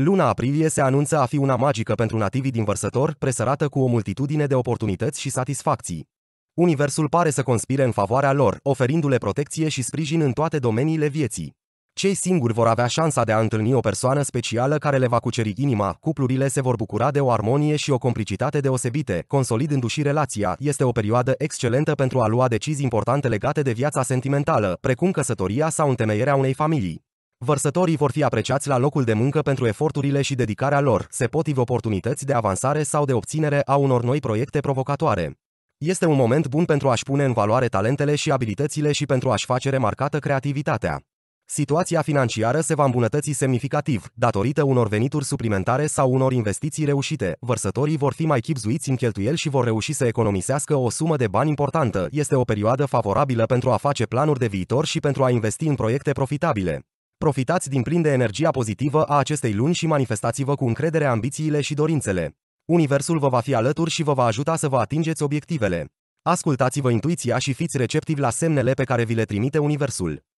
Luna aprilie se anunță a fi una magică pentru nativii din vărsător, presărată cu o multitudine de oportunități și satisfacții. Universul pare să conspire în favoarea lor, oferindu-le protecție și sprijin în toate domeniile vieții. Cei singuri vor avea șansa de a întâlni o persoană specială care le va cuceri inima, cuplurile se vor bucura de o armonie și o complicitate deosebite, consolidându-și relația, este o perioadă excelentă pentru a lua decizii importante legate de viața sentimentală, precum căsătoria sau întemeierea unei familii. Vărsătorii vor fi apreciați la locul de muncă pentru eforturile și dedicarea lor, se potriv oportunități de avansare sau de obținere a unor noi proiecte provocatoare. Este un moment bun pentru a-și pune în valoare talentele și abilitățile și pentru a-și face remarcată creativitatea. Situația financiară se va îmbunătăți semnificativ, datorită unor venituri suplimentare sau unor investiții reușite. Vărsătorii vor fi mai chipzuiți în cheltuieli și vor reuși să economisească o sumă de bani importantă. Este o perioadă favorabilă pentru a face planuri de viitor și pentru a investi în proiecte profitabile. Profitați din plin de energia pozitivă a acestei luni și manifestați-vă cu încredere ambițiile și dorințele. Universul vă va fi alături și vă va ajuta să vă atingeți obiectivele. Ascultați-vă intuiția și fiți receptivi la semnele pe care vi le trimite Universul.